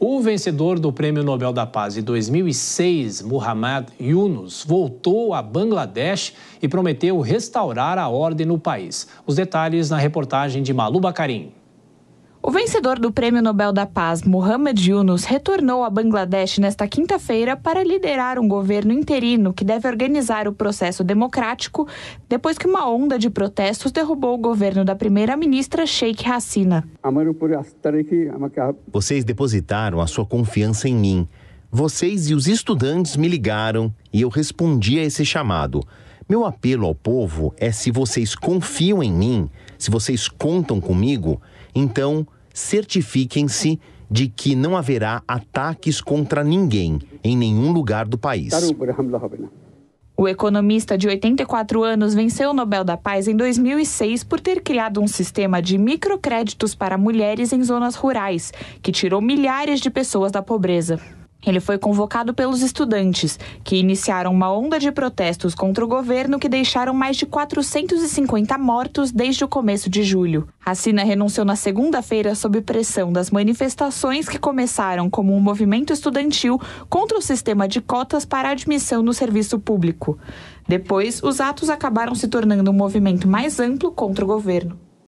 O vencedor do Prêmio Nobel da Paz de 2006, Muhammad Yunus, voltou a Bangladesh e prometeu restaurar a ordem no país. Os detalhes na reportagem de Malu Bacarim. O vencedor do Prêmio Nobel da Paz, Mohamed Yunus, retornou a Bangladesh nesta quinta-feira para liderar um governo interino que deve organizar o processo democrático depois que uma onda de protestos derrubou o governo da primeira-ministra Sheikh Hasina. Vocês depositaram a sua confiança em mim. Vocês e os estudantes me ligaram e eu respondi a esse chamado. Meu apelo ao povo é: se vocês confiam em mim, se vocês contam comigo, então certifiquem-se de que não haverá ataques contra ninguém em nenhum lugar do país. O economista de 84 anos venceu o Nobel da Paz em 2006 por ter criado um sistema de microcréditos para mulheres em zonas rurais, que tirou milhares de pessoas da pobreza. Ele foi convocado pelos estudantes, que iniciaram uma onda de protestos contra o governo que deixaram mais de 450 mortos desde o começo de julho. Assina renunciou na segunda-feira sob pressão das manifestações que começaram como um movimento estudantil contra o sistema de cotas para admissão no serviço público. Depois, os atos acabaram se tornando um movimento mais amplo contra o governo.